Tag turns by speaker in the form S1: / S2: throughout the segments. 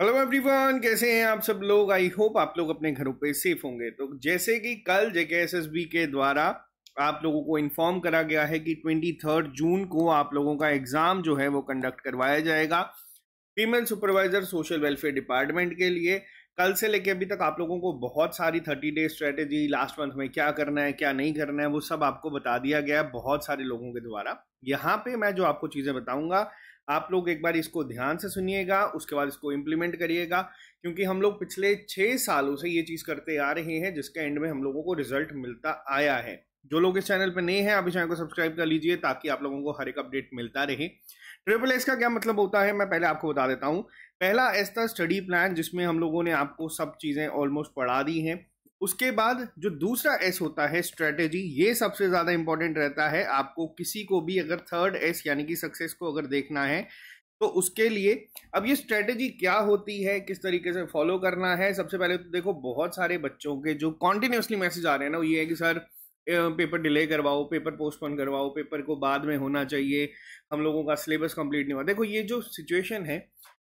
S1: hello everyone कैसे हैं आप सब लोग आई होप आप लोग अपने घरों पे सेफ होंगे तो जैसे कि कल जेके के द्वारा आप लोगों को इन्फॉर्म करा गया है कि ट्वेंटी थर्ड जून को आप लोगों का एग्जाम जो है वो कंडक्ट करवाया जाएगा female supervisor social welfare department के लिए कल से लेके अभी तक आप लोगों को बहुत सारी thirty day strategy last month में क्या करना है क्या नहीं करना है वो सब आपको बता दिया गया है बहुत सारे लोगों के द्वारा यहाँ पे मैं जो आपको चीज़ें बताऊंगा आप लोग एक बार इसको ध्यान से सुनिएगा उसके बाद इसको इम्प्लीमेंट करिएगा क्योंकि हम लोग पिछले छः सालों से ये चीज़ करते आ रहे हैं जिसके एंड में हम लोगों को रिजल्ट मिलता आया है जो लोग इस चैनल पर नए हैं आप इस चैनल को सब्सक्राइब कर लीजिए ताकि आप लोगों को हर एक अपडेट मिलता रहे ट्रिपल एस का क्या मतलब होता है मैं पहले आपको बता देता हूँ पहला एस था स्टडी प्लान जिसमें हम लोगों ने आपको सब चीज़ें ऑलमोस्ट पढ़ा दी हैं उसके बाद जो दूसरा एस होता है स्ट्रेटेजी ये सबसे ज़्यादा इंपॉर्टेंट रहता है आपको किसी को भी अगर थर्ड एस यानी कि सक्सेस को अगर देखना है तो उसके लिए अब ये स्ट्रेटेजी क्या होती है किस तरीके से फॉलो करना है सबसे पहले तो देखो बहुत सारे बच्चों के जो कॉन्टिन्यूसली मैसेज आ रहे हैं ना ये है कि सर पेपर डिले करवाओ पेपर पोस्टपोन करवाओ पेपर को बाद में होना चाहिए हम लोगों का सिलेबस कंप्लीट नहीं हुआ देखो ये जो सिचुएशन है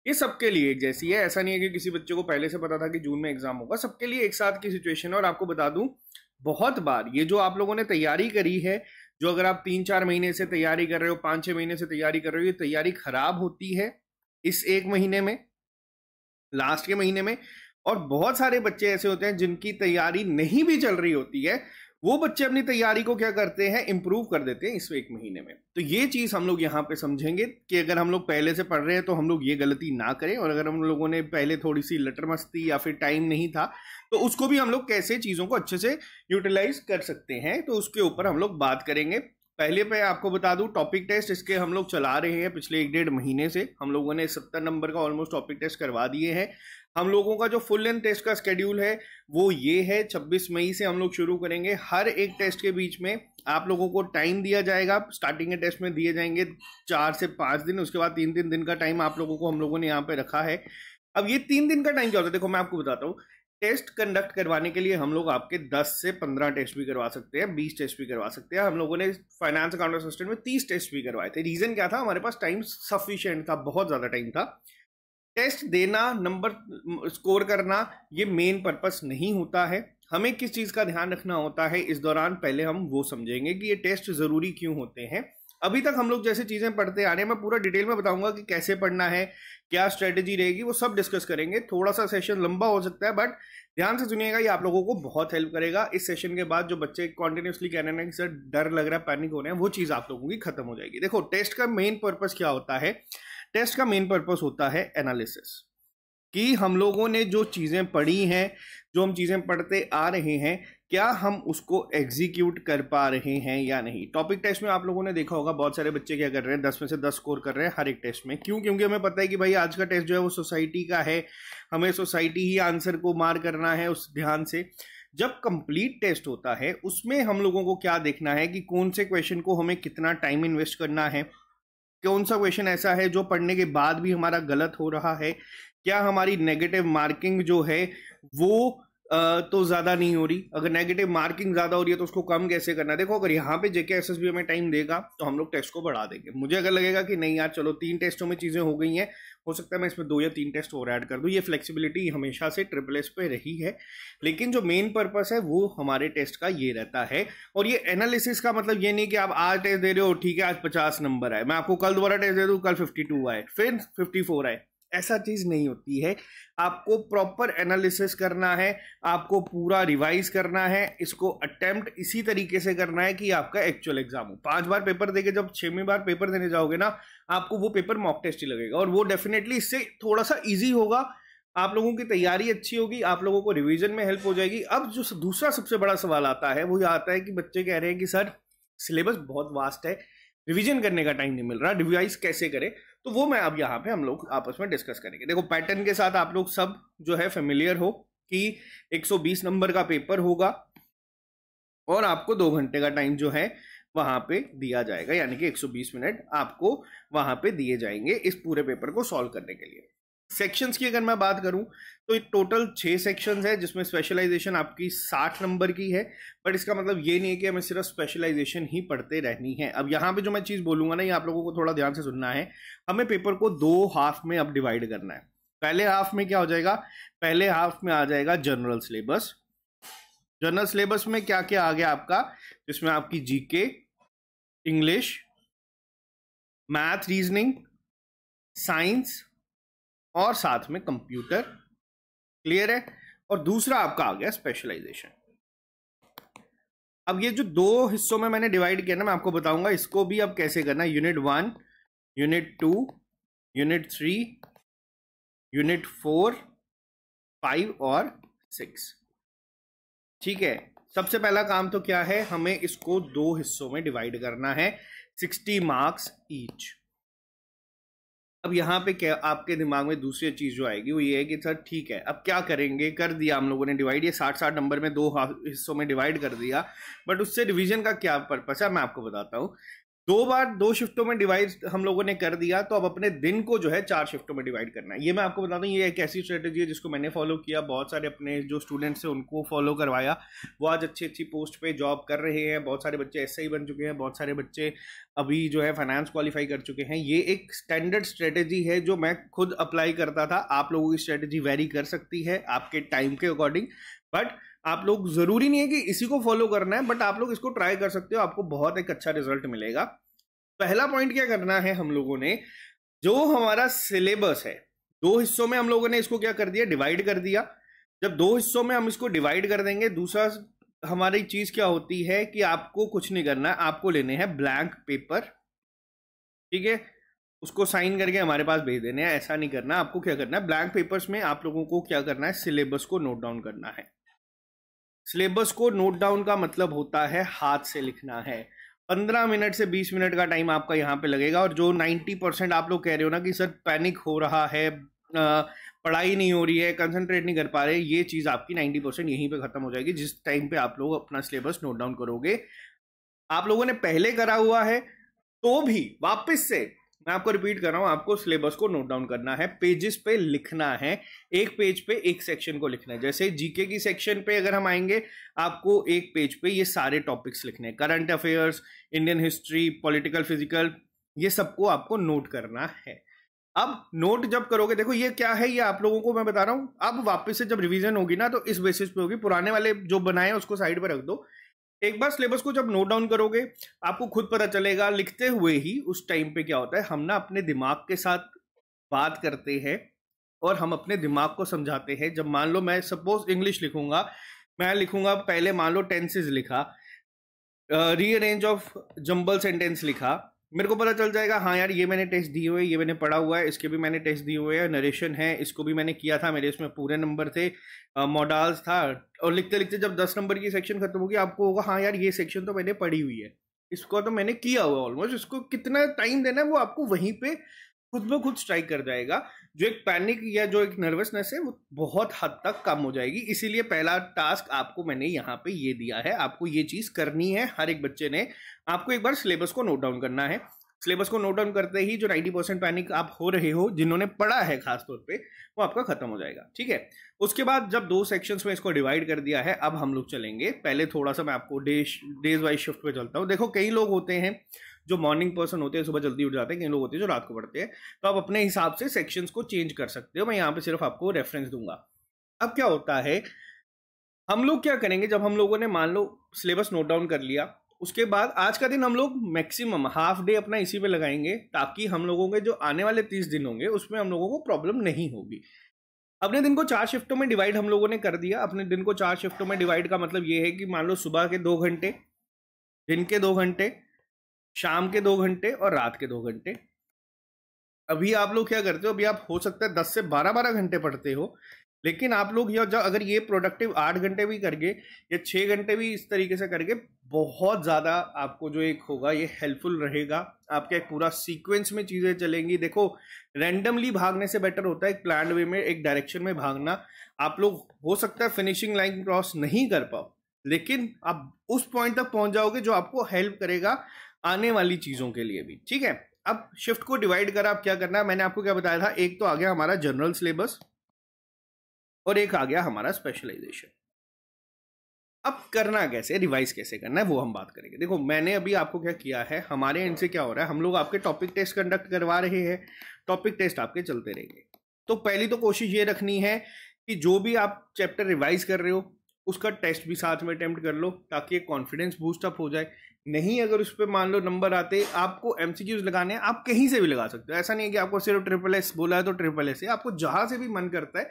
S1: ये सबके लिए एक जैसी है ऐसा नहीं है कि किसी बच्चे को पहले से पता था कि जून में एग्जाम होगा सबके लिए एक साथ की सिचुएशन है और आपको बता दूं बहुत बार ये जो आप लोगों ने तैयारी करी है जो अगर आप तीन चार महीने से तैयारी कर रहे हो पांच छह महीने से तैयारी कर रहे हो ये तैयारी खराब होती है इस एक महीने में लास्ट के महीने में और बहुत सारे बच्चे ऐसे होते हैं जिनकी तैयारी नहीं भी चल रही होती है वो बच्चे अपनी तैयारी को क्या करते हैं इंप्रूव कर देते हैं इस एक महीने में तो ये चीज़ हम लोग यहाँ पे समझेंगे कि अगर हम लोग पहले से पढ़ रहे हैं तो हम लोग ये गलती ना करें और अगर हम लोगों ने पहले थोड़ी सी लटर मस्ती या फिर टाइम नहीं था तो उसको भी हम लोग कैसे चीज़ों को अच्छे से यूटिलाइज कर सकते हैं तो उसके ऊपर हम लोग बात करेंगे पहले मैं आपको बता दूं टॉपिक टेस्ट इसके हम लोग चला रहे हैं पिछले एक डेढ़ महीने से हम लोगों ने सत्तर नंबर का ऑलमोस्ट टॉपिक टेस्ट करवा दिए हैं हम लोगों का जो फुल लेंथ टेस्ट का स्केड्यूल है वो ये है 26 मई से हम लोग शुरू करेंगे हर एक टेस्ट के बीच में आप लोगों को टाइम दिया जाएगा स्टार्टिंग के टेस्ट में दिए जाएंगे चार से पाँच दिन उसके बाद तीन तीन दिन का टाइम आप लोगों को हम लोगों ने यहाँ पे रखा है अब ये तीन दिन का टाइम क्या होता है देखो मैं आपको बताता हूँ टेस्ट कंडक्ट करवाने के लिए हम लोग आपके 10 से 15 टेस्ट भी करवा सकते हैं 20 टेस्ट भी करवा सकते हैं हम लोगों ने फाइनेंस अकाउंट असिस्टेंट में 30 टेस्ट भी करवाए थे रीजन क्या था हमारे पास टाइम सफिशियंट था बहुत ज़्यादा टाइम था टेस्ट देना नंबर स्कोर करना ये मेन पर्पस नहीं होता है हमें किस चीज़ का ध्यान रखना होता है इस दौरान पहले हम वो समझेंगे कि ये टेस्ट ज़रूरी क्यों होते हैं अभी तक हम लोग जैसे चीज़ें पढ़ते आ रहे हैं मैं पूरा डिटेल में बताऊंगा कि कैसे पढ़ना है क्या स्ट्रेटेजी रहेगी वो सब डिस्कस करेंगे थोड़ा सा सेशन लंबा हो सकता है बट ध्यान से सुनिएगा ये आप लोगों को बहुत हेल्प करेगा इस सेशन के बाद जो बच्चे कॉन्टिन्यूसली कह रहे हैं कि सर डर लग रहा है पैनिक हो रहे हैं वो चीज़ आप लोगों की खत्म हो जाएगी देखो टेस्ट का मेन पर्पज़ क्या होता है टेस्ट का मेन पर्पज़ होता है एनालिसिस कि हम लोगों ने जो चीज़ें पढ़ी हैं जो हम चीज़ें पढ़ते आ रहे हैं क्या हम उसको एग्जीक्यूट कर पा रहे हैं या नहीं टॉपिक टेस्ट में आप लोगों ने देखा होगा बहुत सारे बच्चे क्या कर रहे हैं दस में से दस स्कोर कर रहे हैं हर एक टेस्ट में क्यों क्योंकि हमें पता है कि भाई आज का टेस्ट जो है वो सोसाइटी का है हमें सोसाइटी ही आंसर को मार करना है उस ध्यान से जब कंप्लीट टेस्ट होता है उसमें हम लोगों को क्या देखना है कि कौन से क्वेश्चन को हमें कितना टाइम इन्वेस्ट करना है कौन सा क्वेश्चन ऐसा है जो पढ़ने के बाद भी हमारा गलत हो रहा है क्या हमारी नेगेटिव मार्किंग जो है वो तो ज़्यादा नहीं हो रही अगर नेगेटिव मार्किंग ज़्यादा हो रही है तो उसको कम कैसे करना देखो अगर यहाँ पे जेके एस हमें टाइम देगा तो हम लोग टेस्ट को बढ़ा देंगे मुझे अगर लगेगा कि नहीं यार चलो तीन टेस्टों में चीज़ें हो गई हैं हो सकता है मैं इसमें दो या तीन टेस्ट और ऐड कर दूँ ये फ्लेक्सीबिलिटी हमेशा से ट्रिपल एस पे रही है लेकिन जो मेन पर्पस है वो हमारे टेस्ट का ये रहता है और ये एनालिसिस का मतलब ये नहीं कि आप आज टेस्ट दे रहे हो ठीक है आज पचास नंबर आए मैं आपको कल दोबारा टेस्ट दे दूँ कल फिफ्टी आए फिर फिफ्टी आए ऐसा चीज नहीं होती है आपको प्रॉपर एनालिसिस करना है आपको पूरा रिवाइज करना है इसको अटेम्प्ट इसी तरीके से करना है कि आपका एक्चुअल एग्जाम हो पांच बार पेपर देके जब छवीं बार पेपर देने जाओगे ना आपको वो पेपर मॉक टेस्ट ही लगेगा और वो डेफिनेटली इससे थोड़ा सा ईजी होगा आप लोगों की तैयारी अच्छी होगी आप लोगों को रिविजन में हेल्प हो जाएगी अब जो दूसरा सबसे बड़ा सवाल आता है वो ये आता है कि बच्चे कह रहे हैं कि सर सिलेबस बहुत वास्ट है रिवीजन करने का टाइम नहीं मिल रहा रिवाइज कैसे करें तो वो मैं अब यहाँ पे हम लोग आपस में डिस्कस करेंगे देखो पैटर्न के साथ आप लोग सब जो है फेमिलियर हो कि 120 नंबर का पेपर होगा और आपको दो घंटे का टाइम जो है वहां पे दिया जाएगा यानी कि 120 मिनट आपको वहां पे दिए जाएंगे इस पूरे पेपर को सॉल्व करने के लिए सेक्शंस की अगर मैं बात करूं तो टोटल छः सेक्शंस है जिसमें स्पेशलाइजेशन आपकी साठ नंबर की है बट इसका मतलब ये नहीं है कि हमें सिर्फ स्पेशलाइजेशन ही पढ़ते रहनी है अब यहाँ पे जो मैं चीज़ बोलूंगा ना ये आप लोगों को थोड़ा ध्यान से सुनना है हमें पेपर को दो हाफ में अब डिवाइड करना है पहले हाफ में क्या हो जाएगा पहले हाफ में आ जाएगा जनरल सिलेबस जनरल सिलेबस में क्या क्या आ गया आपका जिसमें आपकी GK English math reasoning science और साथ में कंप्यूटर क्लियर है और दूसरा आपका आ गया स्पेशलाइजेशन अब ये जो दो हिस्सों में मैंने डिवाइड किया ना मैं आपको बताऊंगा इसको भी अब कैसे करना unit one unit two unit three unit four five और सिक्स ठीक है सबसे पहला काम तो क्या है हमें इसको दो हिस्सों में डिवाइड करना है सिक्सटी मार्क्स ईच अब यहाँ पे क्या आपके दिमाग में दूसरी चीज़ जो आएगी वो ये है कि सर ठीक है अब क्या करेंगे कर दिया हम लोगों ने डिवाइड ये साठ साठ नंबर में दो हिस्सों में डिवाइड कर दिया बट उससे डिवीजन का क्या पर्पस है मैं आपको बताता हूँ दो बार दो शिफ्टों में डिवाइड हम लोगों ने कर दिया तो अब अपने दिन को जो है चार शिफ्टों में डिवाइड करना है ये मैं आपको बता दूँ ये एक ऐसी स्ट्रेटेजी है जिसको मैंने फॉलो किया बहुत सारे अपने जो स्टूडेंट्स हैं उनको फॉलो करवाया वो आज अच्छी अच्छी पोस्ट पे जॉब कर रहे हैं बहुत सारे बच्चे ऐसे ही बन चुके हैं बहुत सारे बच्चे अभी जो है फाइनेंस क्वालिफाई कर चुके हैं ये एक स्टैंडर्ड स्ट्रेटेजी है जो मैं खुद अप्लाई करता था आप लोगों की स्ट्रेटेजी वेरी कर सकती है आपके टाइम के अकॉर्डिंग बट आप लोग जरूरी नहीं है कि इसी को फॉलो करना है बट आप लोग इसको ट्राई कर सकते हो आपको बहुत एक अच्छा रिजल्ट मिलेगा पहला पॉइंट क्या करना है हम लोगों ने जो हमारा सिलेबस है दो हिस्सों में हम लोगों ने इसको क्या कर दिया डिवाइड कर दिया जब दो हिस्सों में हम इसको डिवाइड कर देंगे दूसरा हमारी चीज क्या होती है कि आपको कुछ नहीं करना है आपको लेने हैं ब्लैंक पेपर ठीक है उसको साइन करके हमारे पास भेज देने हैं ऐसा नहीं करना आपको क्या करना है ब्लैंक पेपर्स में आप लोगों को क्या करना है सिलेबस को नोट डाउन करना है सिलेबस को नोट डाउन का मतलब होता है हाथ से लिखना है पंद्रह मिनट से बीस मिनट का टाइम आपका यहाँ पे लगेगा और जो नाइन्टी परसेंट आप लोग कह रहे हो ना कि सर पैनिक हो रहा है पढ़ाई नहीं हो रही है कंसंट्रेट नहीं कर पा रहे ये चीज़ आपकी नाइन्टी परसेंट यहीं पर ख़त्म हो जाएगी जिस टाइम पे आप लोग अपना सिलेबस नोट डाउन करोगे आप लोगों ने पहले करा हुआ है तो भी वापस से मैं आपको रिपीट कर रहा हूँ आपको सिलेबस को नोट डाउन करना है पेजेस पे लिखना है एक पेज पे एक सेक्शन को लिखना है जैसे जीके की सेक्शन पे अगर हम आएंगे आपको एक पेज पे ये सारे टॉपिक्स लिखने हैं current affairs Indian history political physical ये सबको आपको नोट करना है अब नोट जब करोगे देखो ये क्या है ये आप लोगों को मैं बता रहा हूँ अब वापस से जब रिवीजन होगी ना तो इस बेसिस पे होगी पुराने वाले जो बनाए उसको साइड पर रख दो एक बार सिलेबस को जब नोट डाउन करोगे आपको खुद पता चलेगा लिखते हुए ही उस टाइम पे क्या होता है हम ना अपने दिमाग के साथ बात करते हैं और हम अपने दिमाग को समझाते हैं जब मान लो मैं सपोज इंग्लिश लिखूंगा मैं लिखूंगा पहले मान लो टेंसेज लिखा रीअरेंज ऑफ जंबल सेंटेंस लिखा मेरे को पता चल जाएगा हाँ यार ये मैंने टेस्ट दिए हुए ये मैंने पढ़ा हुआ है इसके भी मैंने टेस्ट दिए हुए हैं नरेशन है इसको भी मैंने किया था मेरे इसमें पूरे नंबर थे मॉडल्स था और लिखते लिखते जब दस नंबर की सेक्शन खत्म होगी आपको होगा हाँ यार ये सेक्शन तो मैंने पढ़ी हुई है इसको तो मैंने किया हुआ ऑलमोस्ट इसको कितना टाइम देना है वो आपको वहीं पर खुद ब खुद स्ट्राइक कर जाएगा जो एक पैनिक या जो एक नर्वसनेस है वो बहुत हद तक कम हो जाएगी इसीलिए पहला टास्क आपको मैंने यहाँ पे ये दिया है आपको ये चीज़ करनी है हर एक बच्चे ने आपको एक बार सिलेबस को नोट डाउन करना है सिलेबस को नोट डाउन करते ही जो 90 परसेंट पैनिक आप हो रहे हो जिन्होंने पढ़ा है खासतौर पे वो आपका खत्म हो जाएगा ठीक है उसके बाद जब दो सेक्शंस में इसको डिवाइड कर दिया है अब हम लोग चलेंगे पहले थोड़ा सा मैं आपको डे डेज वाइज शिफ्ट पे चलता हूँ देखो कई लोग होते हैं जो मॉर्निंग पर्सन होते हैं सुबह जल्दी उठ जाते हैं कई लोग होते हैं जो रात को पढ़ते हैं तो आप अपने हिसाब से सेक्शंस को चेंज कर सकते हो मैं यहाँ पे सिर्फ आपको रेफरेंस दूंगा अब क्या होता है हम लोग क्या करेंगे जब हम लोगों ने मान लो सिलेबस नोट डाउन कर लिया उसके बाद आज का दिन हम लोग मैक्सिमम हाफ डे अपना इसी पे लगाएंगे ताकि हम लोगों के जो आने वाले तीस दिन होंगे उसमें हम लोगों को प्रॉब्लम नहीं होगी अपने दिन को चार शिफ्टों में डिवाइड हम लोगों ने कर दिया अपने दिन को चार शिफ्टों में डिवाइड का मतलब ये है कि मान लो सुबह के दो घंटे दिन के दो घंटे शाम के दो घंटे और रात के दो घंटे अभी आप लोग क्या करते हो अभी आप हो सकता है दस से बारह बारह घंटे पढ़ते हो लेकिन आप लोग यह जब अगर ये प्रोडक्टिव आठ घंटे भी करके या छः घंटे भी इस तरीके से करके बहुत ज़्यादा आपको जो एक होगा ये हेल्पफुल रहेगा आपका एक पूरा सीक्वेंस में चीज़ें चलेंगी देखो रैंडमली भागने से बेटर होता है एक प्लान वे में एक डायरेक्शन में भागना आप लोग हो सकता है फिनिशिंग लाइन क्रॉस नहीं कर पाओ लेकिन आप उस पॉइंट तक पहुंच जाओगे जो आपको हेल्प करेगा आने वाली चीज़ों के लिए भी ठीक है अब शिफ्ट को डिवाइड कर आप क्या करना है मैंने आपको क्या बताया था एक तो आ गया हमारा जनरल सिलेबस और एक आ गया हमारा स्पेशलाइजेशन अब करना कैसे रिवाइज कैसे करना है वो हम बात करेंगे देखो मैंने अभी आपको क्या किया है हमारे एंड से क्या हो रहा है हम लोग आपके टॉपिक टेस्ट कंडक्ट करवा रहे हैं टॉपिक टेस्ट आपके चलते रहेंगे तो पहली तो कोशिश ये रखनी है कि जो भी आप चैप्टर रिवाइज कर रहे हो उसका टेस्ट भी साथ में अटैम्प्ट कर लो ताकि कॉन्फिडेंस बूस्टअप हो जाए नहीं अगर उस पर मान लो नंबर आते आपको एम लगाने आप कहीं से भी लगा सकते हो ऐसा नहीं है कि आपको सिर्फ ट्रिपल एस बोला है तो ट्रिपल एस है आपको जहां से भी मन करता है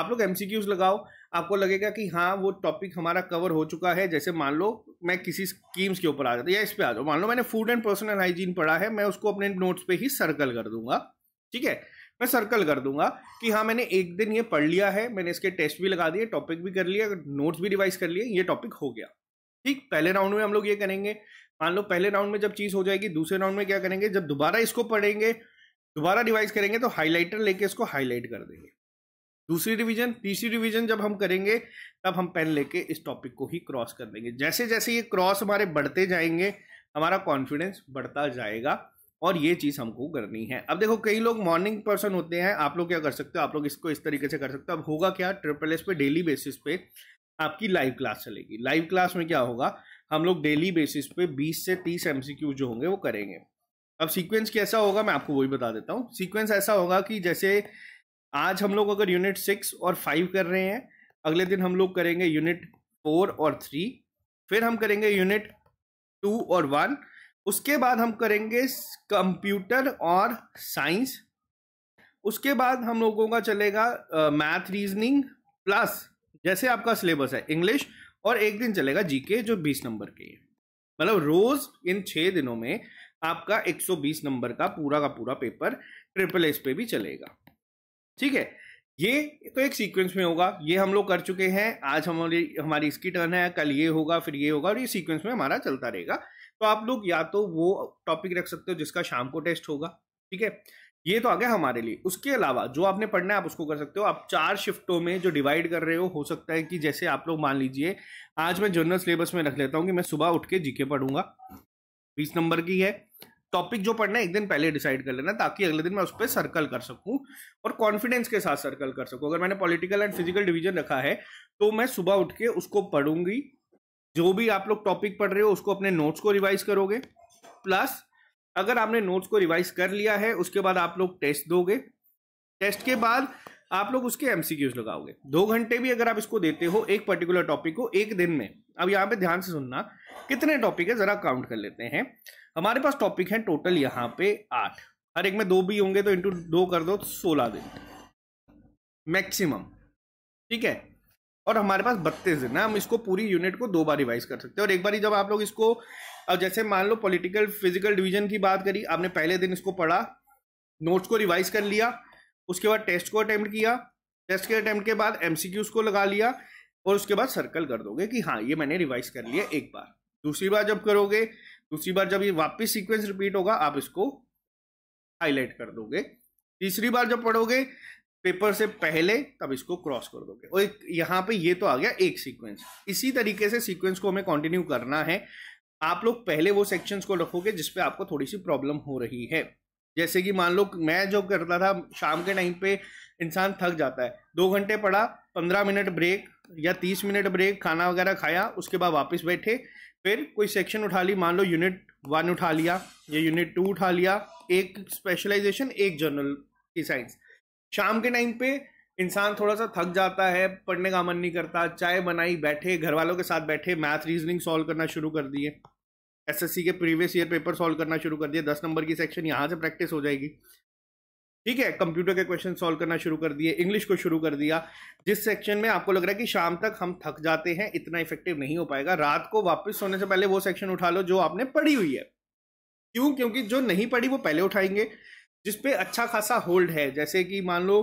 S1: आप लोग एम लगाओ आपको लगेगा कि हाँ वो टॉपिक हमारा कवर हो चुका है जैसे मान लो मैं किसी स्कीम्स के ऊपर आ जाता या इस पर आ जाओ मान लो मैंने फूड एंड पर्सनल हाइजीन पढ़ा है मैं उसको अपने नोट्स पे ही सर्कल कर दूंगा ठीक है मैं सर्कल कर दूंगा कि हाँ मैंने एक दिन ये पढ़ लिया है मैंने इसके टेस्ट भी लगा दिए टॉपिक भी कर लिया नोट्स भी रिवाइज कर लिए ये टॉपिक हो गया ठीक पहले राउंड में हम लोग ये करेंगे मान लो पहले राउंड में जब चीज हो जाएगी दूसरे राउंड में क्या करेंगे जब दोबारा इसको पढ़ेंगे दोबारा रिवाइज करेंगे तो हाईलाइटर लेके इसको हाईलाइट कर देंगे दूसरी रिवीजन तीसरी रिवीजन जब हम करेंगे तब हम पेन लेके इस टॉपिक को ही क्रॉस कर देंगे जैसे जैसे ये क्रॉस हमारे बढ़ते जाएंगे हमारा कॉन्फिडेंस बढ़ता जाएगा और ये चीज़ हमको करनी है अब देखो कई लोग मॉर्निंग पर्सन होते हैं आप लोग क्या कर सकते हो आप लोग इसको इस तरीके से कर सकते हो अब होगा क्या ट्रिपल एस पे डेली बेसिस पे आपकी लाइव क्लास चलेगी लाइव क्लास में क्या होगा हम लोग डेली बेसिस पे 20 से 30 एम जो होंगे वो करेंगे अब सीक्वेंस कैसा होगा मैं आपको वही बता देता हूँ सीक्वेंस ऐसा होगा कि जैसे आज हम लोग अगर यूनिट सिक्स और फाइव कर रहे हैं अगले दिन हम लोग करेंगे यूनिट फोर और थ्री फिर हम करेंगे यूनिट टू और वन उसके बाद हम करेंगे कंप्यूटर और साइंस उसके बाद हम लोगों का चलेगा मैथ रीजनिंग प्लस जैसे आपका सिलेबस है इंग्लिश और एक दिन चलेगा जीके जो 20 नंबर के है मतलब रोज इन छः दिनों में आपका 120 नंबर का पूरा का पूरा पेपर ट्रिपल एस पे भी चलेगा ठीक है ये तो एक सीक्वेंस में होगा ये हम लोग कर चुके हैं आज हमारी हमारी इसकी टर्न है कल ये होगा फिर ये होगा और ये सीक्वेंस में हमारा चलता रहेगा तो आप लोग या तो वो टॉपिक रख सकते हो जिसका शाम को टेस्ट होगा ठीक है ये तो आ गया हमारे लिए उसके अलावा जो आपने पढ़ना है आप उसको कर सकते हो आप चार शिफ्टों में जो डिवाइड कर रहे हो हो सकता है कि जैसे आप लोग मान लीजिए आज मैं जनरल सिलेबस में रख लेता हूँ कि मैं सुबह उठ के जीके पढ़ूंगा बीस नंबर की है टॉपिक जो पढ़ना है एक दिन पहले डिसाइड कर लेना ताकि अगले दिन मैं उस पर सर्कल कर सकूं और कॉन्फिडेंस के साथ सर्कल कर सकूं अगर मैंने पॉलिटिकल एंड फिजिकल डिवीजन रखा है तो मैं सुबह उठ के उसको पढ़ूंगी जो भी आप लोग टॉपिक पढ़ रहे हो उसको अपने नोट्स को रिवाइज करोगे प्लस अगर आपने नोट्स को रिवाइज कर लिया है उसके बाद आप लोग टेस्ट दोगे टेस्ट के बाद आप लोग उसके एमसीक्यूज लगाओगे दो घंटे भी अगर आप इसको देते हो एक पर्टिकुलर टॉपिक को एक दिन में अब यहाँ पे ध्यान से सुनना कितने टॉपिक है जरा काउंट कर लेते हैं हमारे पास टॉपिक है टोटल यहाँ पे आठ हर एक में दो भी होंगे तो इंटू दो कर दो सोलह दिन मैक्सिमम ठीक है और हमारे पास बत्तीस दिन है हम इसको पूरी यूनिट को दो बार रिवाइज कर सकते हैं और एक बार जब आप लोग इसको अब जैसे मान लो पॉलिटिकल फिजिकल डिवीजन की बात करी आपने पहले दिन इसको पढ़ा नोट्स को रिवाइज कर लिया उसके बाद टेस्ट को अटैम्प्ट किया टेस्ट के अटैम्प्ट के बाद एमसीक्यूज को लगा लिया और उसके बाद सर्कल कर दोगे कि हाँ ये मैंने रिवाइज कर लिया एक बार दूसरी बार जब करोगे दूसरी बार जब ये वापस सीक्वेंस रिपीट होगा आप इसको हाईलाइट कर दोगे तीसरी बार जब पढ़ोगे पेपर से पहले तब इसको क्रॉस कर दोगे और यहाँ पे ये तो आ गया एक सीक्वेंस इसी तरीके से सीक्वेंस को हमें कंटिन्यू करना है आप लोग पहले वो सेक्शंस को रखोगे जिसपे आपको थोड़ी सी प्रॉब्लम हो रही है जैसे कि मान लो मैं जो करता था शाम के टाइम पे इंसान थक जाता है दो घंटे पढ़ा पंद्रह मिनट ब्रेक या तीस मिनट ब्रेक खाना वगैरह खाया उसके बाद वापस बैठे फिर कोई सेक्शन उठा ली मान लो यूनिट वन उठा लिया या यूनिट टू उठा लिया एक स्पेशलाइजेशन एक जर्नल की साइंस शाम के टाइम पे इंसान थोड़ा सा थक जाता है पढ़ने का मन नहीं करता चाय बनाई बैठे घर वालों के साथ बैठे मैथ रीजनिंग सॉल्व करना शुरू कर दिए एसएससी के प्रीवियस ईयर पेपर सॉल्व करना शुरू कर दिया दस नंबर की सेक्शन यहाँ से प्रैक्टिस हो जाएगी ठीक है कंप्यूटर के क्वेश्चन सॉल्व करना शुरू कर दिए इंग्लिश को शुरू कर दिया जिस सेक्शन में आपको लग रहा है कि शाम तक हम थक जाते हैं इतना इफेक्टिव नहीं हो पाएगा रात को वापस सोने से पहले वो सेक्शन उठा लो जो आपने पढ़ी हुई है क्यों क्योंकि जो नहीं पढ़ी वो पहले उठाएंगे जिसपे अच्छा खासा होल्ड है जैसे कि मान लो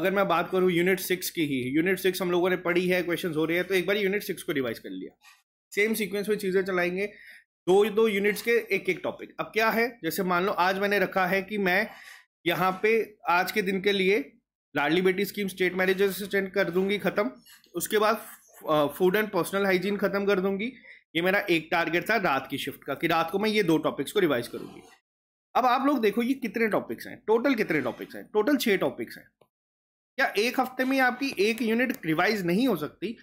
S1: अगर मैं बात करूँ यूनिट सिक्स की ही यूनिट सिक्स हम लोगों ने पढ़ी है क्वेश्चन हो रहे हैं तो एक बार यूनिट सिक्स को रिवाइज कर लिया सेम सीक्वेंस में चीज़ें चलाएंगे दो दो यूनिट्स के एक एक टॉपिक अब क्या है जैसे मान लो आज मैंने रखा है कि मैं यहाँ पे आज के दिन के लिए लाडली बेटी स्कीम स्टेट मैरिज असिस्टेंट कर दूंगी खत्म उसके बाद फूड एंड पर्सनल हाइजीन खत्म कर दूंगी ये मेरा एक टारगेट था रात की शिफ्ट का कि रात को मैं ये दो टॉपिक्स को रिवाइज करूंगी अब आप लोग देखो ये कितने टॉपिक्स हैं टोटल कितने टॉपिक्स हैं टोटल छः टॉपिक्स हैं क्या एक हफ्ते में आपकी एक यूनिट रिवाइज नहीं हो सकती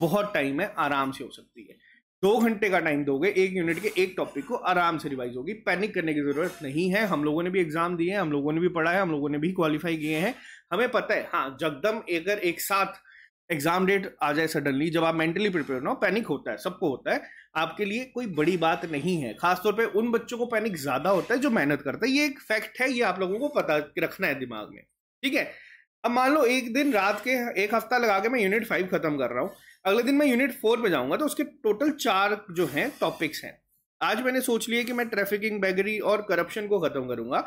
S1: बहुत टाइम है आराम से हो सकती है दो घंटे का टाइम दोगे एक यूनिट के एक टॉपिक को आराम से रिवाइज होगी पैनिक करने की जरूरत नहीं है हम लोगों ने भी एग्जाम दिए हैं हम लोगों ने भी पढ़ा है हम लोगों ने भी क्वालिफाई किए हैं हमें पता है हाँ जगदम अगर एक साथ एग्जाम डेट आ जाए सडनली जब आप मेंटली प्रिपेयर ना हो पैनिक होता है सबको होता है आपके लिए कोई बड़ी बात नहीं है खासतौर पर उन बच्चों को पैनिक ज्यादा होता है जो मेहनत करता है ये एक फैक्ट है ये आप लोगों को पता रखना है दिमाग में ठीक है अब मान लो एक दिन रात के एक हफ्ता लगा के मैं यूनिट फाइव खत्म कर रहा हूँ अगले दिन मैं यूनिट फोर पे जाऊंगा तो उसके टोटल चार जो हैं टॉपिक्स हैं आज मैंने सोच लिया कि मैं ट्रैफिकिंग बैगरी और करप्शन को खत्म करूंगा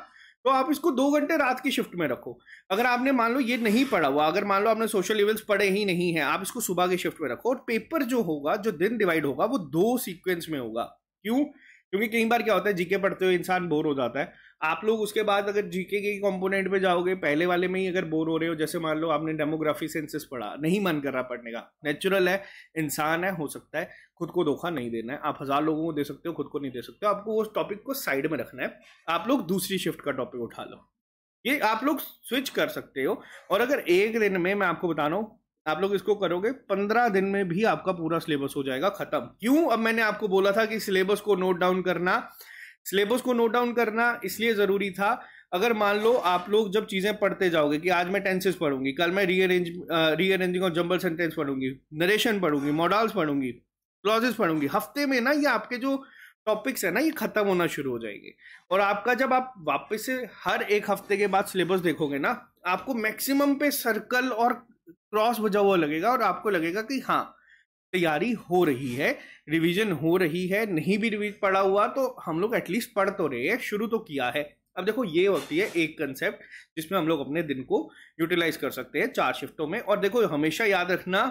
S1: तो आप इसको दो घंटे रात की शिफ्ट में रखो अगर आपने मान लो ये नहीं पढ़ा हुआ अगर मान लो आपने सोशल इवेंट्स पढ़े ही नहीं है आप इसको सुबह के शिफ्ट में रखो और पेपर जो होगा जो दिन डिवाइड होगा वो दो सीक्वेंस में होगा क्यों क्योंकि कई बार क्या होता है जीके पढ़ते हुए इंसान बोर हो जाता है आप लोग उसके बाद अगर जीके के कंपोनेंट पे जाओगे पहले वाले में ही अगर बोर हो रहे हो जैसे मान लो आपने डेमोग्राफी सेंसिस पढ़ा नहीं मन कर रहा पढ़ने का नेचुरल है इंसान है हो सकता है खुद को धोखा नहीं देना है आप हज़ार लोगों को दे सकते हो खुद को नहीं दे सकते आपको उस टॉपिक को साइड में रखना है आप लोग दूसरी शिफ्ट का टॉपिक उठा लो ये आप लोग स्विच कर सकते हो और अगर एक दिन में मैं आपको बता रहा हूँ आप लोग इसको करोगे पंद्रह दिन में भी आपका पूरा सिलेबस हो जाएगा खत्म क्यों अब मैंने आपको बोला था कि सिलेबस को नोट डाउन करना सिलेबस को नोट डाउन करना इसलिए ज़रूरी था अगर मान लो आप लोग जब चीज़ें पढ़ते जाओगे कि आज मैं टेंसेस पढ़ूंगी कल मैं रीअरेंज रीअरेंजिंग और जंबल सेंटेंस पढ़ूंगी नरेशन पढ़ूंगी मॉडल्स पढ़ूंगी क्लॉजेस पढ़ूंगी हफ्ते में ना ये आपके जो टॉपिक्स है ना ये खत्म होना शुरू हो जाएंगे और आपका जब आप वापस से हर एक हफ्ते के बाद सिलेबस देखोगे ना आपको मैक्सिमम पे सर्कल और क्रॉस बजा हुआ लगेगा और आपको लगेगा कि हाँ तैयारी हो रही है रिवीजन हो रही है नहीं भी रिवीज पढ़ा हुआ तो हम लोग एटलीस्ट पढ़ तो रहे हैं शुरू तो किया है अब देखो ये होती है एक कंसेप्ट जिसमें हम लोग अपने दिन को यूटिलाइज कर सकते हैं चार शिफ्टों में और देखो हमेशा याद रखना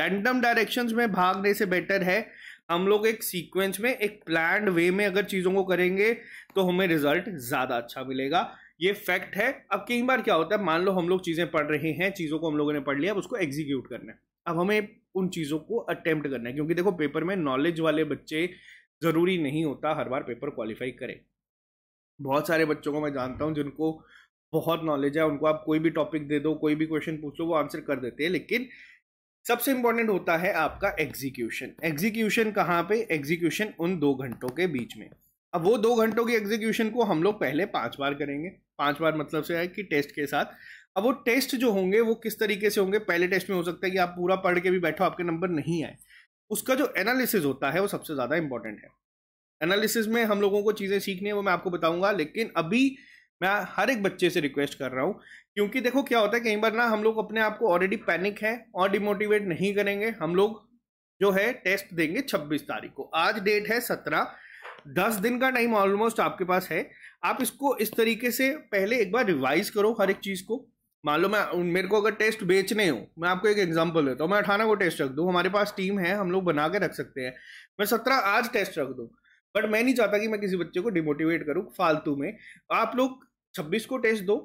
S1: रैंडम डायरेक्शंस में भागने से बेटर है हम लोग एक सीक्वेंस में एक प्लान वे में अगर चीज़ों को करेंगे तो हमें रिजल्ट ज़्यादा अच्छा मिलेगा ये फैक्ट है अब कई बार क्या होता है मान लो हम लोग चीज़ें पढ़ रहे हैं चीज़ों को हम लोगों ने पढ़ लिया अब उसको एग्जीक्यूट करना है अब हमें उन चीज़ों को अटैम्प्ट करना है क्योंकि देखो पेपर में नॉलेज वाले बच्चे ज़रूरी नहीं होता हर बार पेपर क्वालिफाई करें बहुत सारे बच्चों को मैं जानता हूँ जिनको बहुत नॉलेज है उनको आप कोई भी टॉपिक दे दो कोई भी क्वेश्चन पूछो वो आंसर कर देते हैं लेकिन सबसे इंपॉर्टेंट होता है आपका एग्जीक्यूशन एग्जीक्यूशन कहाँ पे एग्जीक्यूशन उन दो घंटों के बीच में अब वो दो घंटों की एग्जीक्यूशन को हम लोग पहले पांच बार करेंगे पांच बार मतलब से है कि टेस्ट के साथ अब वो टेस्ट जो होंगे वो किस तरीके से होंगे पहले टेस्ट में हो सकता है कि आप पूरा पढ़ के भी बैठो आपके नंबर नहीं आए उसका जो एनालिसिस होता है वो सबसे ज़्यादा इंपॉर्टेंट है एनालिसिस में हम लोगों को चीज़ें सीखनी है वो मैं आपको बताऊंगा लेकिन अभी मैं हर एक बच्चे से रिक्वेस्ट कर रहा हूँ क्योंकि देखो क्या होता है कई बार ना हम लोग अपने आप को ऑलरेडी पैनिक है और डिमोटिवेट नहीं करेंगे हम लोग जो है टेस्ट देंगे 26 तारीख को आज डेट है 17 दस दिन का टाइम ऑलमोस्ट आपके पास है आप इसको इस तरीके से पहले एक बार रिवाइज करो हर एक चीज़ को मान लो मैं मेरे को अगर टेस्ट बेचने हो मैं आपको एक एग्जाम्पल देता हूँ मैं अठारह को टेस्ट रख दूँ हमारे पास टीम है हम लोग बना के रख सकते हैं मैं सत्रह आज टेस्ट रख दूँ बट मैं नहीं चाहता कि मैं किसी बच्चे को डिमोटिवेट करूँ फालतू में आप लोग छब्बीस को टेस्ट दो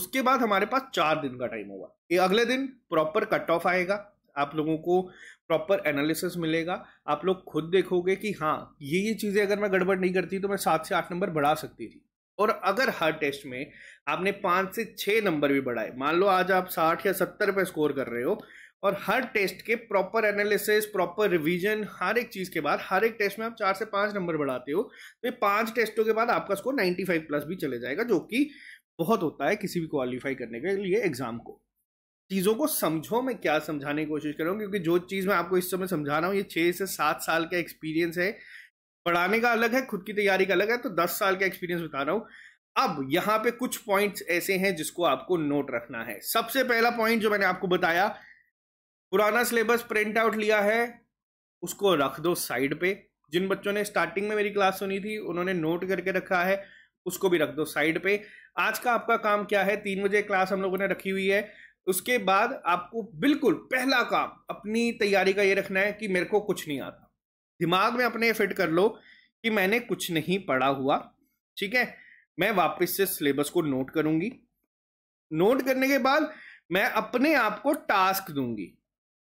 S1: उसके बाद हमारे पास चार दिन का टाइम होगा ये अगले दिन प्रॉपर कट ऑफ आएगा आप लोगों को प्रॉपर एनालिसिस मिलेगा आप लोग खुद देखोगे कि हाँ ये ये चीज़ें अगर मैं गड़बड़ नहीं करती तो मैं सात से आठ नंबर बढ़ा सकती थी और अगर हर टेस्ट में आपने पाँच से छः नंबर भी बढ़ाए मान लो आज आप साठ या सत्तर पे स्कोर कर रहे हो और हर टेस्ट के प्रॉपर एनालिसिस प्रॉपर रिवीजन हर एक चीज़ के बाद हर एक टेस्ट में आप चार से पाँच नंबर बढ़ाते हो तो ये पाँच टेस्टों के बाद आपका स्कोर नाइन्टी फाइव प्लस भी चले जाएगा जो कि बहुत होता है किसी भी क्वालिफाई करने के लिए एग्जाम को चीज़ों को समझो मैं क्या समझाने की कोशिश कर रहा हूँ क्योंकि जो चीज़ मैं आपको इस समय समझा रहा हूँ ये छः से सात साल का एक्सपीरियंस है पढ़ाने का अलग है खुद की तैयारी का अलग है तो दस साल का एक्सपीरियंस बता रहा हूँ अब यहां पे कुछ पॉइंट्स ऐसे हैं जिसको आपको नोट रखना है सबसे पहला पॉइंट जो मैंने आपको बताया पुराना सिलेबस प्रिंट आउट लिया है उसको रख दो साइड पे जिन बच्चों ने स्टार्टिंग में मेरी क्लास सुनी थी उन्होंने नोट करके रखा है उसको भी रख दो साइड पे आज का आपका काम क्या है तीन बजे क्लास हम लोगों ने रखी हुई है उसके बाद आपको बिल्कुल पहला काम अपनी तैयारी का ये रखना है कि मेरे को कुछ नहीं आता दिमाग में अपने फिट कर लो कि मैंने कुछ नहीं पढ़ा हुआ ठीक है मैं वापस से सिलेबस को नोट करूंगी नोट करने के बाद मैं अपने आप को टास्क दूंगी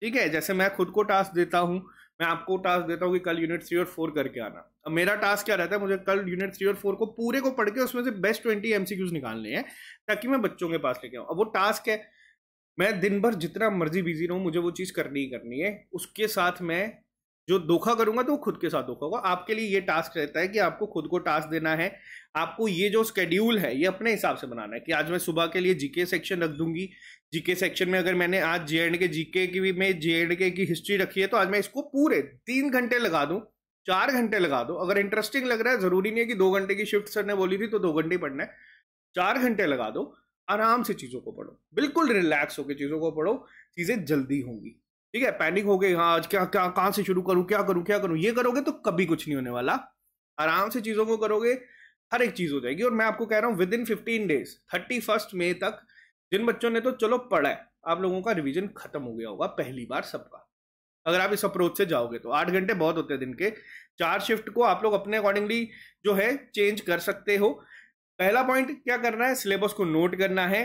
S1: ठीक है जैसे मैं खुद को टास्क देता हूं मैं आपको टास्क देता हूँ कि कल यूनिट थ्री और फोर करके आना अब मेरा टास्क क्या रहता है मुझे कल यूनिट थ्री और फोर को पूरे को पढ़ के उसमें से बेस्ट ट्वेंटी एम निकालने हैं ताकि मैं बच्चों के पास लेके आऊँ अब वो टास्क है मैं दिन भर जितना मर्जी बिजी रहूँ मुझे वो चीज़ करनी ही करनी है उसके साथ मैं जो धोखा करूंगा तो खुद के साथ धोखा होगा आपके लिए ये टास्क रहता है कि आपको खुद को टास्क देना है आपको ये जो स्केड्यूल है ये अपने हिसाब से बनाना है कि आज मैं सुबह के लिए जीके सेक्शन रख दूंगी जीके सेक्शन में अगर मैंने आज जे एंड के जीके की मैं जे एंड के की हिस्ट्री रखी है तो आज मैं इसको पूरे तीन घंटे लगा दूं चार घंटे लगा दो अगर इंटरेस्टिंग लग रहा है जरूरी नहीं है कि दो घंटे की शिफ्ट सर ने बोली थी तो दो घंटे ही पढ़ना है चार घंटे लगा दो आराम से चीज़ों को पढ़ो बिल्कुल रिलैक्स होकर चीज़ों को पढ़ो चीज़ें जल्दी होंगी ठीक है पैनिक हो गए हाँ आज क्या क्या कहाँ से शुरू करूँ क्या करूँ क्या करूँ ये करोगे तो कभी कुछ नहीं होने वाला आराम से चीज़ों को करोगे हर एक चीज़ हो जाएगी और मैं आपको कह रहा हूँ within fifteen days thirty first May तक जिन बच्चों ने तो चलो पढ़ा है आप लोगों का रिविजन खत्म हो गया होगा पहली बार सबका अगर आप इस अप्रोच से जाओगे तो आठ घंटे बहुत होते हैं दिन के चार शिफ्ट को आप लोग अपने अकॉर्डिंगली जो है चेंज कर सकते हो पहला पॉइंट क्या करना है सिलेबस को नोट करना है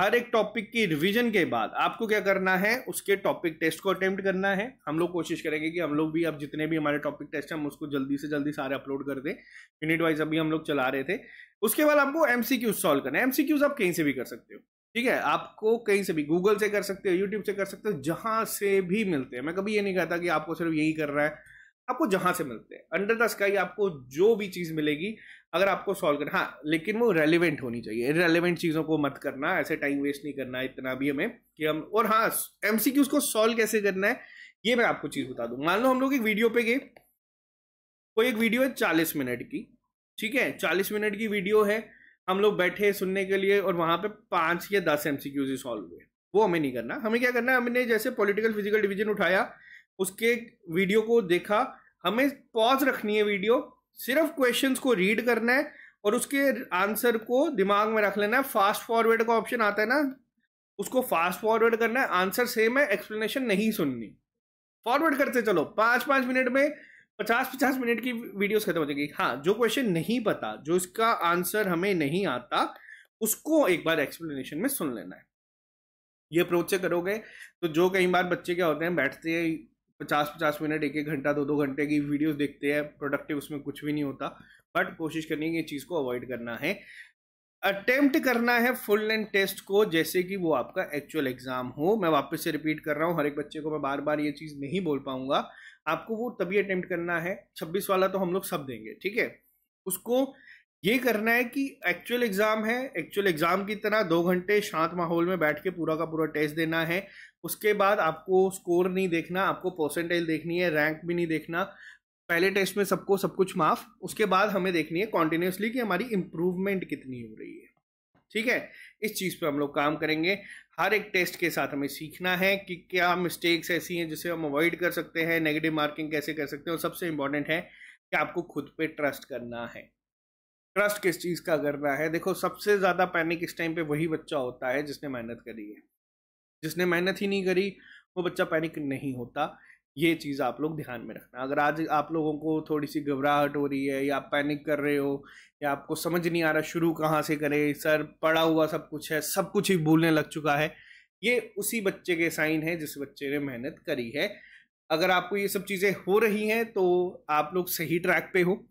S1: हर एक टॉपिक की रिवीजन के बाद आपको क्या करना है उसके टॉपिक टेस्ट को अटेम्प्ट करना है हम लोग कोशिश करेंगे कि हम लोग भी अब जितने भी हमारे टॉपिक टेस्ट हैं हम उसको जल्दी से जल्दी सारे अपलोड कर दें यूनिट वाइज अभी हम लोग चला रहे थे उसके बाद आपको क्यूज सॉल्व करना है क्यूज आप कहीं से भी कर सकते हो ठीक है आपको कहीं से भी गूगल से कर सकते हो यूट्यूब से कर सकते हो जहाँ से भी मिलते हैं मैं कभी ये नहीं कहता कि आपको सिर्फ यही कर रहा है आपको जहाँ से मिलते हैं अंडर द स्काई आपको जो भी चीज मिलेगी अगर आपको सॉल्व करना हाँ लेकिन वो रेलिवेंट होनी चाहिए रेलिवेंट चीज़ों को मत करना ऐसे टाइम वेस्ट नहीं करना इतना भी हमें कि हम और हाँ एम सी को सॉल्व कैसे करना है ये मैं आपको चीज़ बता दूँ मान लो हम लोग एक वीडियो पे गए कोई एक वीडियो है चालीस मिनट की ठीक है चालीस मिनट की वीडियो है हम लोग बैठे सुनने के लिए और वहाँ पे पाँच या दस एम सी क्यूज ही सॉल्व हुए वो हमें नहीं करना हमें क्या करना है हमने जैसे पॉलिटिकल फिजिकल डिवीजन उठाया उसके वीडियो को देखा हमें पॉज रखनी है वीडियो सिर्फ क्वेश्चन को रीड करना है और उसके आंसर को दिमाग में रख लेना है फास्ट फॉरवर्ड का ऑप्शन आता है ना उसको फास्ट फॉरवर्ड करना है आंसर सेम है एक्सप्लेनेशन नहीं सुननी फॉरवर्ड करते चलो पाँच पाँच मिनट में पचास पचास मिनट की वीडियोस खत्म हो जाएगी हाँ जो क्वेश्चन नहीं पता जो इसका आंसर हमें नहीं आता उसको एक बार एक्सप्लेनेशन में सुन लेना है ये अप्रोच से करोगे तो जो कई बार बच्चे क्या होते हैं बैठते हैं पचास पचास मिनट एक एक घंटा दो दो घंटे की वीडियोस देखते हैं प्रोडक्टिव उसमें कुछ भी नहीं होता बट कोशिश करनी है चीज़ को अवॉइड करना है अटेम्प्ट करना है फुल लेंथ टेस्ट को जैसे कि वो आपका एक्चुअल एग्जाम हो मैं वापस से रिपीट कर रहा हूँ हर एक बच्चे को मैं बार बार ये चीज़ नहीं बोल पाऊंगा आपको वो तभी अटेम्प्ट करना है छब्बीस वाला तो हम लोग सब देंगे ठीक है उसको ये करना है कि एक्चुअल एग्ज़ाम है एक्चुअल एग्ज़ाम की तरह दो घंटे शांत माहौल में बैठ के पूरा का पूरा टेस्ट देना है उसके बाद आपको स्कोर नहीं देखना आपको परसेंटेज देखनी है रैंक भी नहीं देखना पहले टेस्ट में सबको सब कुछ माफ उसके बाद हमें देखनी है कॉन्टिन्यूसली कि हमारी इम्प्रूवमेंट कितनी हो रही है ठीक है इस चीज़ पे हम लोग काम करेंगे हर एक टेस्ट के साथ हमें सीखना है कि क्या मिस्टेक्स ऐसी हैं जिसे हम अवॉइड कर सकते हैं नेगेटिव मार्किंग कैसे कर सकते हैं और सबसे इंपॉर्टेंट है कि आपको खुद पे ट्रस्ट करना है ट्रस्ट किस चीज़ का करना है देखो सबसे ज़्यादा पैनिक इस टाइम पे वही बच्चा होता है जिसने मेहनत करी है जिसने मेहनत ही नहीं करी वो बच्चा पैनिक नहीं होता ये चीज़ आप लोग ध्यान में रखना अगर आज आप लोगों को थोड़ी सी घबराहट हो रही है या आप पैनिक कर रहे हो या आपको समझ नहीं आ रहा शुरू कहाँ से करें सर पड़ा हुआ सब कुछ है सब कुछ ही भूलने लग चुका है ये उसी बच्चे के साइन है जिस बच्चे ने मेहनत करी है अगर आपको ये सब चीज़ें हो रही हैं तो आप लोग सही ट्रैक पे हो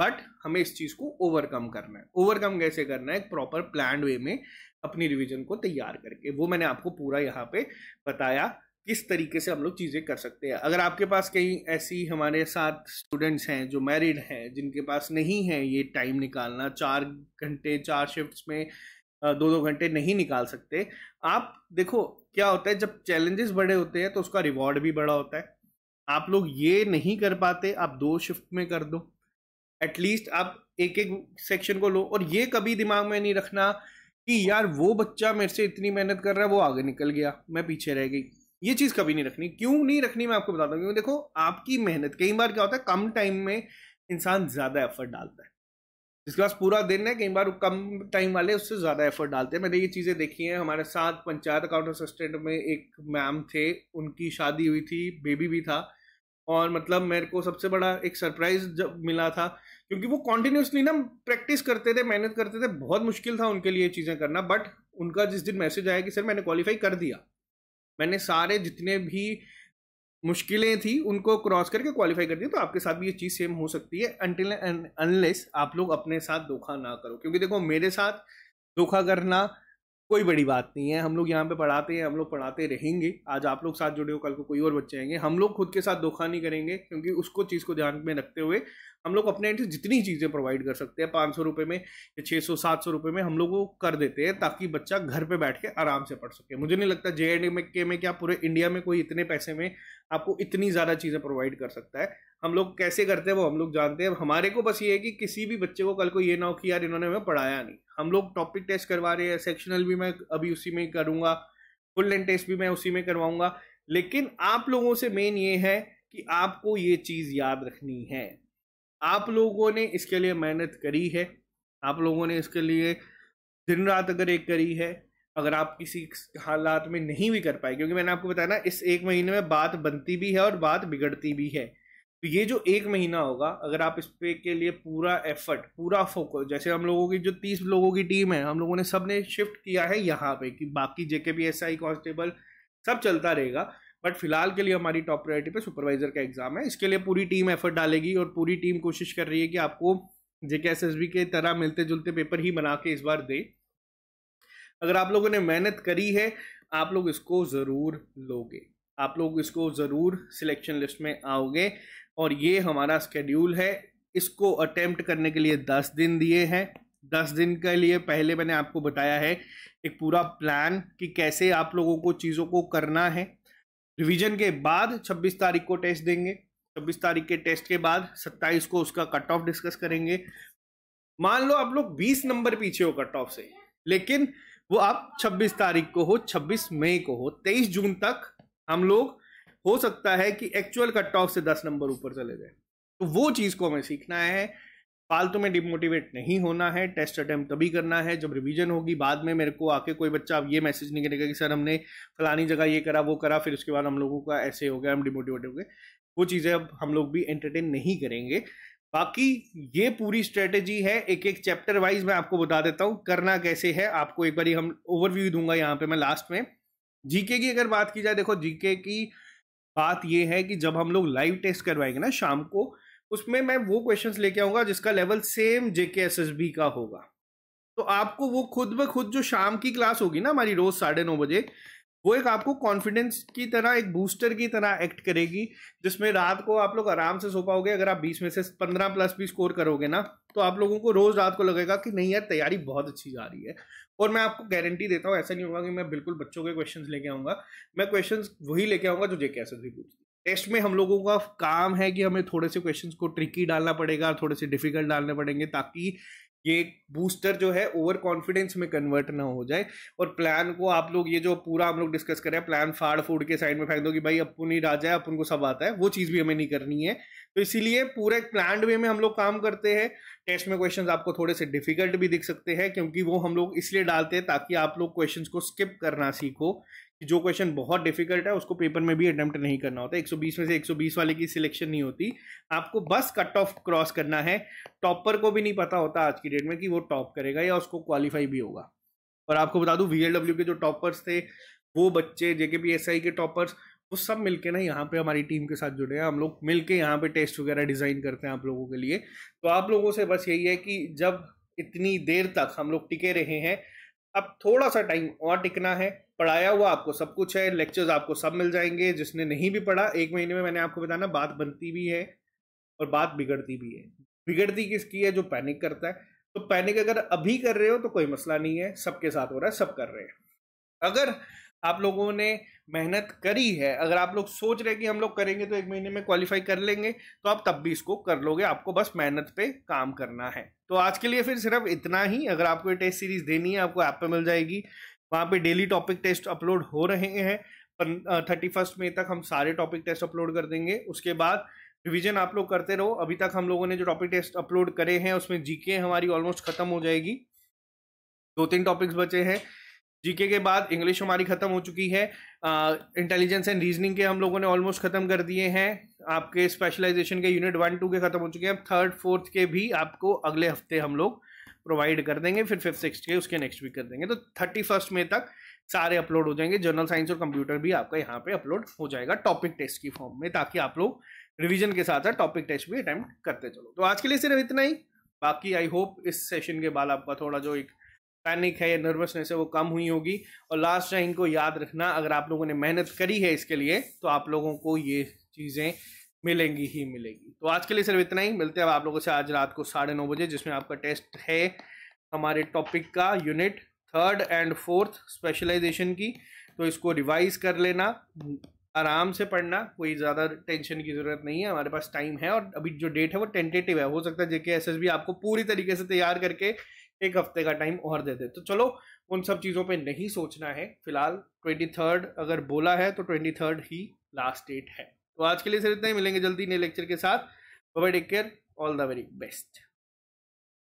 S1: बट हमें इस चीज़ को ओवरकम करना है ओवरकम कैसे करना है एक प्रॉपर प्लान वे में अपनी रिविजन को तैयार करके वो मैंने आपको पूरा यहाँ पे बताया किस तरीके से हम लोग चीज़ें कर सकते हैं अगर आपके पास कहीं ऐसी हमारे साथ स्टूडेंट्स हैं जो मैरिड हैं जिनके पास नहीं है ये टाइम निकालना चार घंटे चार शिफ्ट्स में दो दो घंटे नहीं निकाल सकते आप देखो क्या होता है जब चैलेंजेस बड़े होते हैं तो उसका रिवॉर्ड भी बड़ा होता है आप लोग ये नहीं कर पाते आप दो शिफ्ट में कर दो एटलीस्ट आप एक एक सेक्शन को लो और ये कभी दिमाग में नहीं रखना कि यार वो बच्चा मेरे से इतनी मेहनत कर रहा है वो आगे निकल गया मैं पीछे रह गई ये चीज़ कभी नहीं रखनी क्यों नहीं रखनी मैं आपको बताता हूँ क्योंकि देखो आपकी मेहनत कई बार क्या होता है कम टाइम में इंसान ज़्यादा एफर्ट डालता है जिसके पास पूरा दिन है कई बार कम टाइम वाले उससे ज़्यादा एफर्ट डालते हैं मैंने ये चीज़ें देखी हैं हमारे साथ पंचायत अकाउंट असिस्टेंट में एक मैम थे उनकी शादी हुई थी बेबी भी था और मतलब मेरे को सबसे बड़ा एक सरप्राइज जब मिला था क्योंकि वो कॉन्टिन्यूसली ना प्रैक्टिस करते थे मेहनत करते थे बहुत मुश्किल था उनके लिए चीज़ें करना बट उनका जिस दिन मैसेज आया कि सर मैंने क्वालिफाई कर दिया मैंने सारे जितने भी मुश्किलें थी उनको क्रॉस करके क्वालिफाई कर दिया तो आपके साथ भी ये चीज़ सेम हो सकती है अनटिल अनलेस आप लोग अपने साथ धोखा ना करो क्योंकि देखो मेरे साथ धोखा करना कोई बड़ी बात नहीं है हम लोग यहाँ पे पढ़ाते हैं हम लोग पढ़ाते रहेंगे आज आप लोग साथ जुड़े हो कल को कोई और बच्चे आएंगे हम लोग खुद के साथ धोखा नहीं करेंगे क्योंकि उसको चीज़ को ध्यान में रखते हुए हम लोग अपने एंड से जितनी चीज़ें प्रोवाइड कर सकते हैं पाँच सौ रुपये में या छः सौ सात सौ रुपये में हम लोग वो कर देते हैं ताकि बच्चा घर पे बैठ के आराम से पढ़ सके मुझे नहीं लगता जे एंड के में क्या पूरे इंडिया में कोई इतने पैसे में आपको इतनी ज़्यादा चीज़ें प्रोवाइड कर सकता है हम लोग कैसे करते हैं वो हम लोग जानते हैं हमारे को बस ये है कि किसी भी बच्चे को कल को ये ना हो कि यार इन्होंने हमें पढ़ाया नहीं हम लोग टॉपिक टेस्ट करवा रहे हैं सेक्शनल भी मैं अभी उसी में करूँगा फुल एंड टेस्ट भी मैं उसी में करवाऊँगा लेकिन आप लोगों से मेन ये है कि आपको ये चीज़ याद रखनी है आप लोगों ने इसके लिए मेहनत करी है आप लोगों ने इसके लिए दिन रात अगर एक करी है अगर आप किसी हालात में नहीं भी कर पाए क्योंकि मैंने आपको बताया ना इस एक महीने में बात बनती भी है और बात बिगड़ती भी है तो ये जो एक महीना होगा अगर आप इस पे के लिए पूरा एफर्ट पूरा फोकस जैसे हम लोगों की जो तीस लोगों की टीम है हम लोगों ने सब ने शिफ्ट किया है यहाँ पे कि बाकी JK B S I constable सब चलता रहेगा बट फिलहाल के लिए हमारी टॉप प्रायोरिटी पे सुपरवाइजर का एग्जाम है इसके लिए पूरी टीम एफर्ट डालेगी और पूरी टीम कोशिश कर रही है कि आपको जेके एस एस बी के तरह मिलते जुलते पेपर ही बना के इस बार दे अगर आप लोगों ने मेहनत करी है आप लोग इसको ज़रूर लोगे आप लोग इसको ज़रूर सिलेक्शन लिस्ट में आओगे और ये हमारा स्केड्यूल है इसको अटैम्प्ट करने के लिए दस दिन दिए हैं दस दिन के लिए पहले मैंने आपको बताया है एक पूरा प्लान कि कैसे आप लोगों को चीज़ों को करना है रिवीजन के बाद 26 तारीख को टेस्ट देंगे 26 तारीख के टेस्ट के बाद 27 को उसका कट ऑफ डिस्कस करेंगे मान लो आप लोग 20 नंबर पीछे हो कट ऑफ से लेकिन वो आप 26 तारीख को हो 26 मई को हो 23 जून तक हम लोग हो सकता है कि एक्चुअल कट ऑफ से 10 नंबर ऊपर चले जाए तो वो चीज को हमें सीखना है फालतू में डिमोटिवेट नहीं होना है टेस्ट अटैम्प्ट तभी करना है जब रिवीजन होगी बाद में मेरे को आके कोई बच्चा अब ये मैसेज नहीं करेगा कि सर हमने फलानी जगह ये करा वो करा फिर उसके बाद हम लोगों का ऐसे हो गया हम डिमोटिवेट हो गए वो चीज़ें अब हम लोग भी एंटरटेन नहीं करेंगे बाकी ये पूरी स्ट्रेटेजी है एक एक चैप्टर वाइज मैं आपको बता देता हूँ करना कैसे है आपको एक बार हम ओवरव्यू दूंगा यहाँ पे मैं लास्ट में जीके की अगर बात की जाए देखो जीके की बात यह है कि जब हम लोग लाइव टेस्ट करवाएंगे ना शाम को उसमें मैं वो क्वेश्चन लेके आऊंगा जिसका level same JK S S B का होगा तो आपको वो खुद ब खुद जो शाम की क्लास होगी ना हमारी रोज साढ़े नौ बजे वो एक आपको कॉन्फिडेंस की तरह एक बूस्टर की तरह एक्ट करेगी जिसमें रात को आप लोग आराम से सो पाओगे अगर आप बीस में से पंद्रह प्लस भी स्कोर करोगे ना तो आप लोगों को रोज रात को लगेगा कि नहीं यार तैयारी बहुत अच्छी जा रही है और मैं आपको गारंटी देता हूँ ऐसा नहीं होगा कि मैं बिल्कुल बच्चों के क्वेश्चन लेके आऊँगा मैं क्वेश्चन वही लेके आऊँगा जो जेके एस पूछती टेस्ट में हम लोगों का काम है कि हमें थोड़े से क्वेश्चन को ट्रिकी डालना पड़ेगा थोड़े से डिफिकल्ट डालने पड़ेंगे ताकि ये बूस्टर जो है ओवर कॉन्फिडेंस में कन्वर्ट ना हो जाए और प्लान को आप लोग ये जो पूरा हम लोग डिस्कस कर रहे हैं प्लान फाड़ फूड के साइड में फेंक दो कि भाई अपन ही राजा है अपन को सब आता है वो चीज़ भी हमें नहीं करनी है तो इसीलिए पूरे प्लान वे में हम लोग काम करते हैं टेस्ट में क्वेश्चंस आपको थोड़े से डिफिकल्ट भी दिख सकते हैं क्योंकि वो हम लोग इसलिए डालते हैं ताकि आप लोग क्वेश्चंस को स्किप करना सीखो कि जो क्वेश्चन बहुत डिफिकल्ट है उसको पेपर में भी अटैम्प्ट नहीं करना होता 120 में से 120 वाले की सिलेक्शन नहीं होती आपको बस कट ऑफ क्रॉस करना है टॉपर को भी नहीं पता होता आज की डेट में कि वो टॉप करेगा या उसको क्वालिफाई भी होगा और आपको बता दूँ वी के जो टॉपर्स थे वो बच्चे जेके के टॉपर्स वो सब मिलके ना यहाँ पे हमारी टीम के साथ जुड़े हैं हम लोग मिलके यहाँ पे टेस्ट वगैरह डिज़ाइन करते हैं आप लोगों के लिए तो आप लोगों से बस यही है कि जब इतनी देर तक हम लोग टिके रहे हैं अब थोड़ा सा टाइम और टिकना है पढ़ाया हुआ आपको सब कुछ है लेक्चर्स आपको सब मिल जाएंगे जिसने नहीं भी पढ़ा एक महीने में मैंने आपको बताना बात बनती भी है और बात बिगड़ती भी है बिगड़ती किसकी है जो पैनिक करता है तो पैनिक अगर अभी कर रहे हो तो कोई मसला नहीं है सबके साथ हो रहा है सब कर रहे हैं अगर आप लोगों ने मेहनत करी है अगर आप लोग सोच रहे कि हम लोग करेंगे तो एक महीने में क्वालिफाई कर लेंगे तो आप तब भी इसको कर लोगे आपको बस मेहनत पे काम करना है तो आज के लिए फिर सिर्फ इतना ही अगर आपको ये टेस्ट सीरीज देनी है आपको ऐप पे मिल जाएगी वहाँ पे डेली टॉपिक टेस्ट अपलोड हो रहे हैं थर्टी फर्स्ट मई तक हम सारे टॉपिक टेस्ट अपलोड कर देंगे उसके बाद रिविजन आप लोग करते रहो अभी तक हम लोगों ने जो टॉपिक टेस्ट अपलोड करे हैं उसमें जीके हमारी ऑलमोस्ट खत्म हो जाएगी दो तीन टॉपिक्स बचे हैं जीके के बाद इंग्लिश हमारी खत्म हो चुकी है इंटेलिजेंस एंड रीजनिंग के हम लोगों ने ऑलमोस्ट खत्म कर दिए हैं आपके स्पेशलाइजेशन के यूनिट वन टू के खत्म हो चुके हैं थर्ड फोर्थ के भी आपको अगले हफ्ते हम लोग प्रोवाइड कर देंगे फिर फिफ्थ सिक्स के उसके नेक्स्ट वीक कर देंगे तो थर्टी फर्स्ट में तक सारे अपलोड हो जाएंगे जनरल साइंस और कंप्यूटर भी आपका यहाँ पे अपलोड हो जाएगा टॉपिक टेस्ट की फॉर्म में ताकि आप लोग रिवीजन के साथ साथ टॉपिक टेस्ट भी अटैम्प्ट करते चलो तो आज के लिए सिर्फ इतना ही बाकी आई होप इस सेशन के बाद आपका थोड़ा जो एक पैनिक है या नर्वसनेस है वो कम हुई होगी और लास्ट टाइम इनको याद रखना अगर आप लोगों ने मेहनत करी है इसके लिए तो आप लोगों को ये चीज़ें मिलेंगी ही मिलेगी तो आज के लिए सिर्फ इतना ही मिलते हैं अब आप लोगों से आज रात को साढ़े नौ बजे जिसमें आपका टेस्ट है हमारे टॉपिक का unit third and fourth specialisation की तो इसको रिवाइज कर लेना आराम से पढ़ना कोई ज़्यादा टेंशन की ज़रूरत नहीं है हमारे पास टाइम है और अभी जो डेट है वो टेंटेटिव है हो सकता है जेके एस आपको पूरी तरीके से तैयार करके एक हफ्ते का टाइम और दे दे तो चलो उन सब चीज़ों पे नहीं सोचना है फिलहाल ट्वेंटी थर्ड अगर बोला है तो ट्वेंटी थर्ड ही लास्ट डेट है तो आज के लिए सिर्फ इतना ही मिलेंगे जल्दी नए लेक्चर के साथ bye take care all the very best